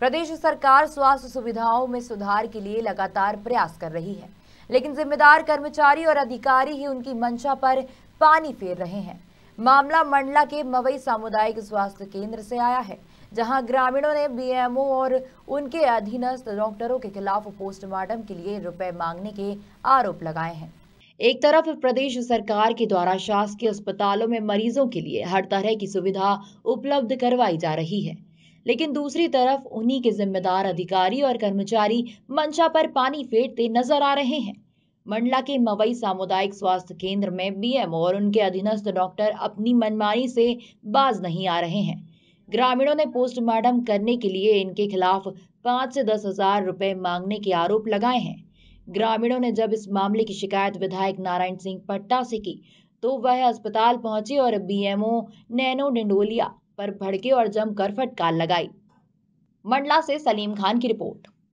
प्रदेश सरकार स्वास्थ्य सुविधाओं में सुधार के लिए लगातार प्रयास कर रही है लेकिन जिम्मेदार कर्मचारी और अधिकारी ही उनकी मंशा पर पानी फेर रहे हैं मामला मंडला के मवई सामुदायिक स्वास्थ्य केंद्र से आया है जहां ग्रामीणों ने बीएमओ और उनके अधीनस्थ डॉक्टरों के खिलाफ पोस्टमार्टम के लिए रुपए मांगने के आरोप लगाए हैं एक तरफ प्रदेश सरकार के द्वारा शासकीय अस्पतालों में मरीजों के लिए हर तरह की सुविधा उपलब्ध करवाई जा रही है लेकिन दूसरी तरफ उन्हीं के जिम्मेदार अधिकारी और कर्मचारी मंशा पर पानी फेरते नजर आ रहे हैं मंडला के मवई सामुदायिक स्वास्थ्य केंद्र में बीएमओ और उनके अधीनस्थ डॉक्टर अपनी मनमानी से बाज नहीं आ रहे हैं ग्रामीणों ने पोस्टमार्टम करने के लिए इनके खिलाफ पाँच से दस हजार रुपये मांगने के आरोप लगाए हैं ग्रामीणों ने जब इस मामले की शिकायत विधायक नारायण सिंह पट्टा से की तो वह अस्पताल पहुंचे और बीएमओ नैनो डिंडोलिया पर भड़के और जमकर फटकार लगाई मंडला से सलीम खान की रिपोर्ट